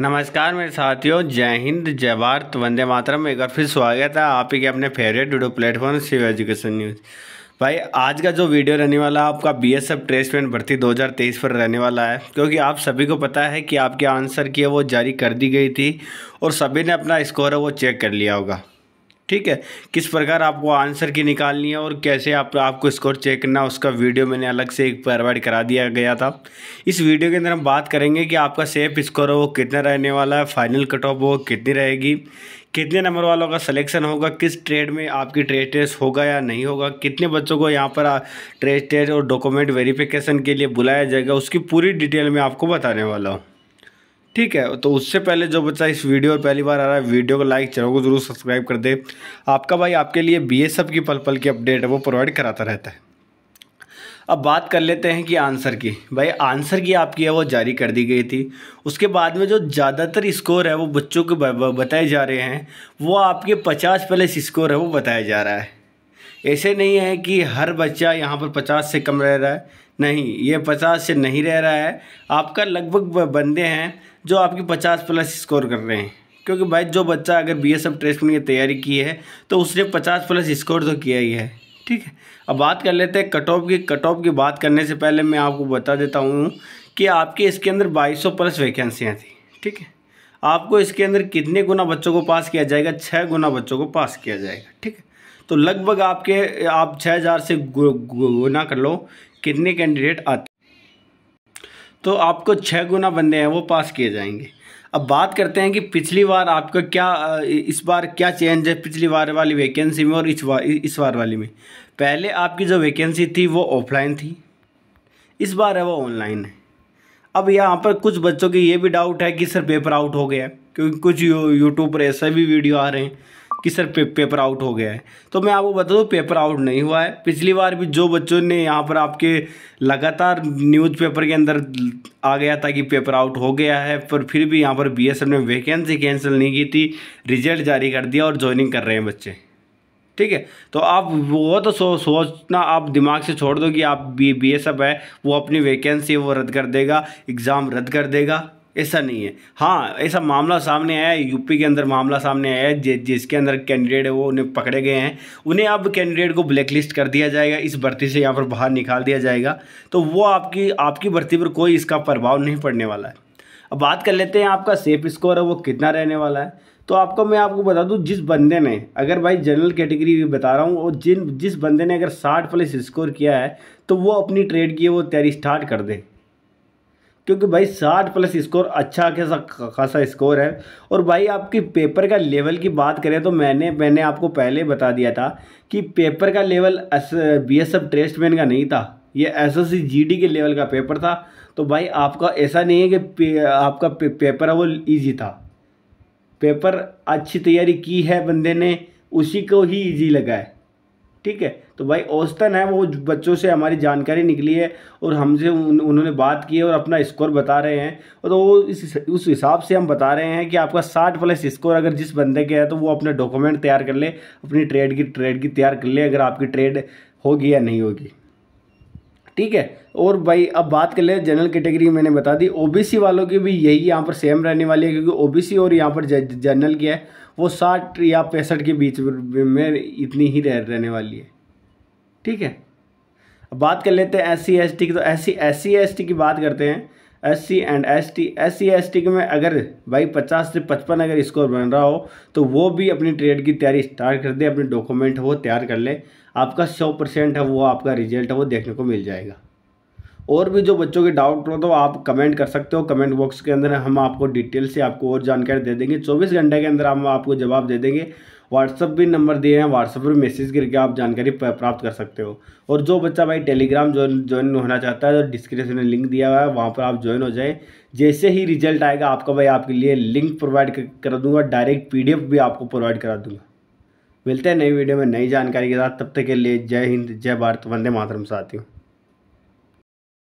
नमस्कार मेरे साथियों जय हिंद जय भारत वंदे मातरम एक बार फिर स्वागत है आप ही के अपने favourite video platform Shiv education news भाई आज का जो वीडियो रहने वाला है आपका बी एस एफ ट्रेसमैन भर्ती 2023 पर रहने वाला है क्योंकि आप सभी को पता है कि आपके आंसर की है वो जारी कर दी गई थी और सभी ने अपना स्कोर है वो चेक कर लिया होगा ठीक है किस प्रकार आपको आंसर की निकालनी है और कैसे आप आपको स्कोर चेक करना उसका वीडियो मैंने अलग से एक प्रोवाइड करा दिया गया था इस वीडियो के अंदर हम बात करेंगे कि आपका सेफ स्कोर वो कितना रहने वाला है फाइनल कट ऑफ वो कितनी रहेगी कितने नंबर वालों का सिलेक्शन होगा किस ट्रेड में आपकी ट्रेड टेस्ट होगा या नहीं होगा कितने बच्चों को यहाँ पर ट्रेड टेस्ट और डॉक्यूमेंट वेरीफिकेशन के लिए बुलाया जाएगा उसकी पूरी डिटेल में आपको बताने वाला हूँ ठीक है तो उससे पहले जो बच्चा इस वीडियो पर पहली बार आ रहा है वीडियो को लाइक चैनल को जरूर सब्सक्राइब कर दे आपका भाई आपके लिए बी की पल पल की अपडेट है वो प्रोवाइड कराता रहता है अब बात कर लेते हैं कि आंसर की भाई आंसर की आपकी है वो जारी कर दी गई थी उसके बाद में जो ज़्यादातर स्कोर है वो बच्चों के बताए जा रहे हैं वो आपके पचास प्लस स्कोर है वो बताया जा रहा है ऐसे नहीं है कि हर बच्चा यहाँ पर पचास से कम रह रहा है नहीं ये पचास से नहीं रह रहा है आपका लगभग बंदे हैं जो आपकी पचास प्लस स्कोर कर रहे हैं क्योंकि भाई जो बच्चा अगर बी एस एफ टेस्ट में तैयारी की है तो उसने पचास प्लस स्कोर तो किया ही है ठीक है अब बात कर लेते हैं कट ऑफ की कट ऑफ की बात करने से पहले मैं आपको बता देता हूँ कि आपके इसके अंदर बाईस सौ प्लस वैकेंसियाँ थी ठीक है आपको इसके अंदर कितने गुना बच्चों को पास किया जाएगा छः गुना बच्चों को पास किया जाएगा ठीक है तो लगभग आपके आप छः हज़ार से गुना कर लो कितने कैंडिडेट आते तो आपको छः गुना बंदे हैं वो पास किए जाएंगे अब बात करते हैं कि पिछली बार आपका क्या इस बार क्या चेंज है पिछली बार वाली वैकेंसी में और इस बार इस बार वाली में पहले आपकी जो वैकेंसी थी वो ऑफलाइन थी इस बार है वो ऑनलाइन है अब यहाँ पर कुछ बच्चों के ये भी डाउट है कि सर पेपर आउट हो गया है क्योंकि कुछ यूट्यूब पर ऐसे भी वीडियो आ रहे हैं कि सर पे, पेपर आउट हो गया है तो मैं आपको बता दूँ पेपर आउट नहीं हुआ है पिछली बार भी जो बच्चों ने यहाँ पर आपके लगातार न्यूज़पेपर के अंदर आ गया था कि पेपर आउट हो गया है पर फिर भी यहाँ पर बी ने वैकेंसी कैंसिल नहीं की थी रिजल्ट जारी कर दिया और ज्वाइनिंग कर रहे हैं बच्चे ठीक है तो आप वो तो सो सोचना आप दिमाग से छोड़ दो कि आप बी बी एस एफ है वो अपनी वैकेंसी वो रद्द कर देगा एग्ज़ाम रद्द कर देगा ऐसा नहीं है हाँ ऐसा मामला सामने आया है यूपी के अंदर मामला सामने आया है जि, जिसके अंदर कैंडिडेट है वो उन्हें पकड़े गए हैं उन्हें अब कैंडिडेट को ब्लैक लिस्ट कर दिया जाएगा इस भर्ती से यहाँ पर बाहर निकाल दिया जाएगा तो वो आपकी आपकी भर्ती पर कोई इसका प्रभाव नहीं पड़ने वाला है अब बात कर लेते हैं आपका सेफ स्कोर है वो कितना रहने वाला है तो आपको मैं आपको बता दूं जिस बंदे ने अगर भाई जनरल कैटेगरी भी बता रहा हूँ और जिन जिस बंदे ने अगर साठ प्लस स्कोर किया है तो वो अपनी ट्रेड की वो तैयारी स्टार्ट कर दे क्योंकि भाई साठ प्लस स्कोर अच्छा खासा खासा स्कोर है और भाई आपकी पेपर का लेवल की बात करें तो मैंने मैंने आपको पहले बता दिया था कि पेपर का level S B S F tradesman का नहीं था ये S S C G D के लेवल का पेपर था तो भाई आपका ऐसा नहीं है कि पे, आपका पे, पेपर है वो ईजी था पेपर अच्छी तैयारी की है बंदे ने उसी को ही ईजी लगा है ठीक है तो भाई औसतन है वो बच्चों से हमारी जानकारी निकली है और हमसे उन, उन्होंने बात की है और अपना स्कोर बता रहे हैं और तो वो इस उस हिसाब से हम बता रहे हैं कि आपका साठ प्लस स्कोर अगर जिस बंदे के है तो वो अपने डॉक्यूमेंट तैयार कर ले अपनी ट्रेड की ट्रेड की तैयार कर ले अगर आपकी ट्रेड होगी या नहीं होगी ठीक है और भाई अब बात कर ले जनरल कैटेगरी मैंने बता दी ओबीसी वालों की भी यही यहाँ पर सेम रहने वाली है क्योंकि ओबीसी और यहाँ पर जनरल की है वो साठ या पैंसठ के बीच में इतनी ही रह रहने वाली है ठीक है अब बात कर लेते हैं एस सी एस टी की तो S C S C S T की बात करते हैं S C and S T S C S T के में अगर भाई पचास से पचपन अगर स्कोर बन रहा हो तो वो भी अपनी ट्रेड की तैयारी स्टार्ट कर दे अपने डॉक्यूमेंट वो तैयार कर ले आपका सौ परसेंट है वो आपका रिजल्ट है वो देखने को मिल जाएगा और भी जो बच्चों के डाउट हो तो आप कमेंट कर सकते हो कमेंट बॉक्स के अंदर हम आपको डिटेल से आपको और जानकारी दे देंगे चौबीस घंटे के अंदर हम आपको जवाब दे देंगे व्हाट्सअप भी नंबर दिए हैं व्हाट्सअप पर मैसेज करके आप जानकारी प्राप्त कर सकते हो और जो बच्चा भाई टेलीग्राम ज्वाइन ज्वाइन होना चाहता है तो डिस्क्रिप्शन में लिंक दिया हुआ है वहाँ पर आप ज्वाइन हो जाए जैसे ही रिजल्ट आएगा आपका भाई आपके लिए लिंक प्रोवाइड करा दूंगा डायरेक्ट पी भी आपको प्रोवाइड करा दूंगा मिलते हैं नई वीडियो में नई जानकारी के साथ तब तक के लिए जय हिंद जय भारत वंदे मातरम साथियों